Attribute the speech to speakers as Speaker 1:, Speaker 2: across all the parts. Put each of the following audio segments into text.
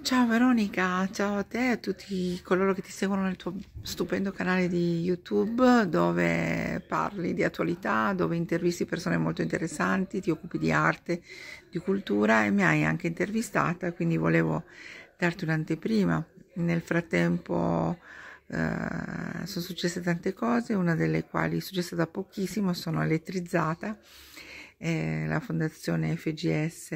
Speaker 1: Ciao Veronica, ciao a te e a tutti coloro che ti seguono nel tuo stupendo canale di YouTube dove parli di attualità, dove intervisti persone molto interessanti, ti occupi di arte, di cultura e mi hai anche intervistata, quindi volevo darti un'anteprima. Nel frattempo eh, sono successe tante cose, una delle quali è successa da pochissimo, sono elettrizzata eh, la fondazione FGS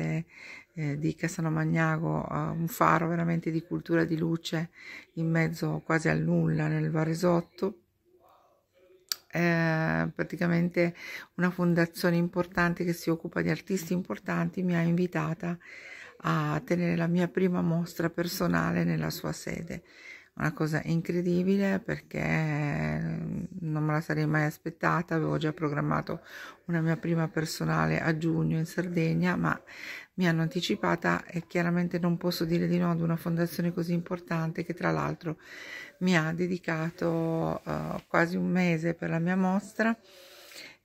Speaker 1: eh, di Cassano Magnago, eh, un faro veramente di cultura di luce in mezzo quasi al nulla nel Varesotto. Eh, praticamente una fondazione importante che si occupa di artisti importanti mi ha invitata a tenere la mia prima mostra personale nella sua sede. Una cosa incredibile perché non me la sarei mai aspettata, avevo già programmato una mia prima personale a giugno in Sardegna, ma mi hanno anticipata e chiaramente non posso dire di no ad una fondazione così importante che tra l'altro mi ha dedicato uh, quasi un mese per la mia mostra.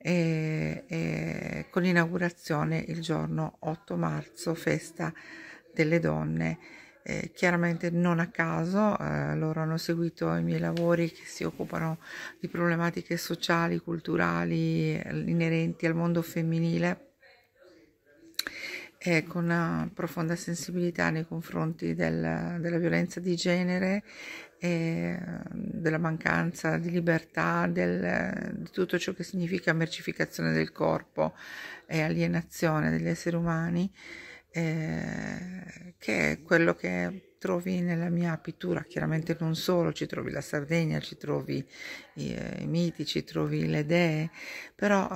Speaker 1: E, e con l'inaugurazione il giorno 8 marzo, festa delle donne eh, chiaramente non a caso eh, loro hanno seguito i miei lavori che si occupano di problematiche sociali, culturali eh, inerenti al mondo femminile eh, con una profonda sensibilità nei confronti del, della violenza di genere e eh, della mancanza di libertà, del, di tutto ciò che significa mercificazione del corpo e alienazione degli esseri umani eh, che è quello che trovi nella mia pittura, chiaramente non solo, ci trovi la Sardegna, ci trovi i, eh, i miti, ci trovi le idee, però eh,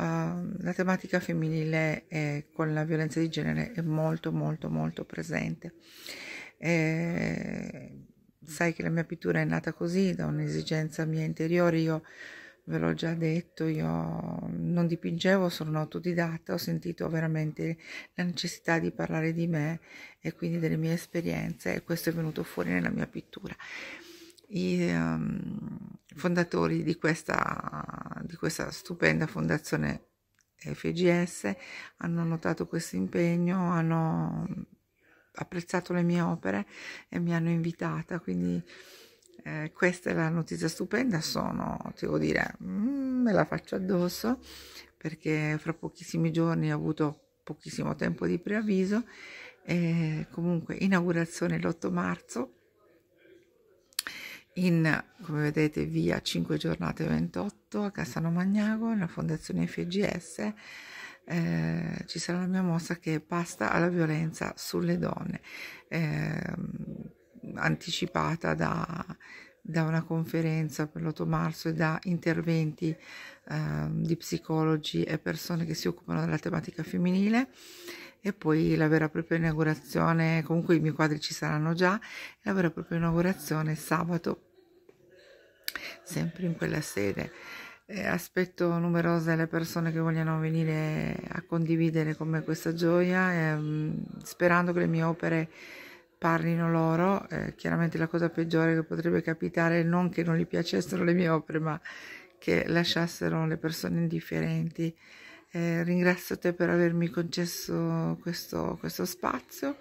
Speaker 1: la tematica femminile è, con la violenza di genere è molto molto molto presente. Eh, sai che la mia pittura è nata così, da un'esigenza mia interiore, io ve l'ho già detto, io non dipingevo, sono autodidatta, ho sentito veramente la necessità di parlare di me e quindi delle mie esperienze e questo è venuto fuori nella mia pittura. I um, fondatori di questa, di questa stupenda fondazione FGS hanno notato questo impegno, hanno apprezzato le mie opere e mi hanno invitata, quindi eh, questa è la notizia stupenda, sono, devo dire, mm, me la faccio addosso perché fra pochissimi giorni ho avuto pochissimo tempo di preavviso. Eh, comunque inaugurazione l'8 marzo in, come vedete, via 5 giornate 28 a Cassano Magnago, nella fondazione FGS, eh, ci sarà la mia mossa che è pasta alla violenza sulle donne. Eh, anticipata da, da una conferenza per l'8 marzo e da interventi eh, di psicologi e persone che si occupano della tematica femminile e poi la vera e propria inaugurazione, comunque i miei quadri ci saranno già, la vera e propria inaugurazione sabato, sempre in quella sede. Eh, aspetto numerose le persone che vogliono venire a condividere con me questa gioia, ehm, sperando che le mie opere parlino loro, eh, chiaramente la cosa peggiore che potrebbe capitare è non che non gli piacessero le mie opere, ma che lasciassero le persone indifferenti. Eh, ringrazio te per avermi concesso questo, questo spazio,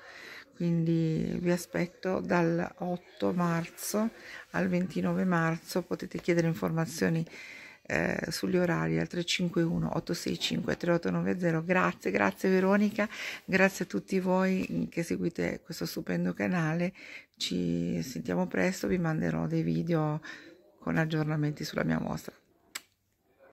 Speaker 1: quindi vi aspetto dal 8 marzo al 29 marzo, potete chiedere informazioni eh, sugli orari al 351 865 3890 grazie grazie Veronica grazie a tutti voi che seguite questo stupendo canale ci sentiamo presto vi manderò dei video con aggiornamenti sulla mia mostra